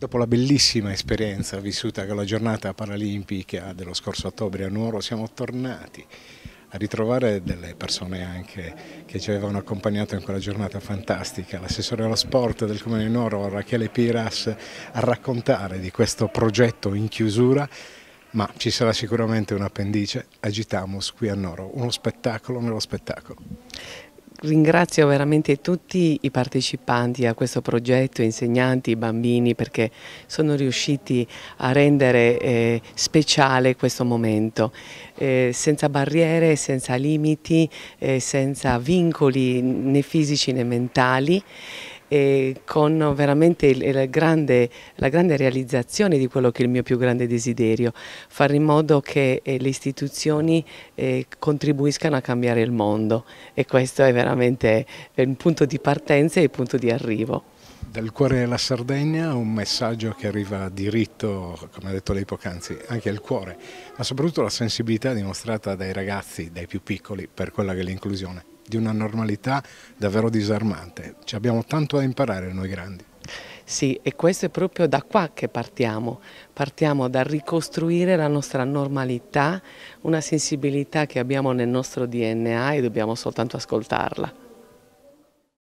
Dopo la bellissima esperienza vissuta con la giornata paralimpica dello scorso ottobre a Nuoro, siamo tornati a ritrovare delle persone anche che ci avevano accompagnato in quella giornata fantastica, l'assessore allo sport del Comune di Nuoro Rachele Piras a raccontare di questo progetto in chiusura, ma ci sarà sicuramente un appendice, Agitamus qui a Nuoro, uno spettacolo nello spettacolo. Ringrazio veramente tutti i partecipanti a questo progetto, insegnanti, bambini, perché sono riusciti a rendere eh, speciale questo momento, eh, senza barriere, senza limiti, eh, senza vincoli né fisici né mentali e con veramente la grande, la grande realizzazione di quello che è il mio più grande desiderio, fare in modo che eh, le istituzioni eh, contribuiscano a cambiare il mondo e questo è veramente il punto di partenza e il punto di arrivo. Dal cuore della Sardegna un messaggio che arriva diritto, come ha detto lei poc'anzi, anche al cuore, ma soprattutto la sensibilità dimostrata dai ragazzi, dai più piccoli, per quella che è l'inclusione di una normalità davvero disarmante. Ci abbiamo tanto da imparare noi grandi. Sì, e questo è proprio da qua che partiamo. Partiamo da ricostruire la nostra normalità, una sensibilità che abbiamo nel nostro DNA e dobbiamo soltanto ascoltarla.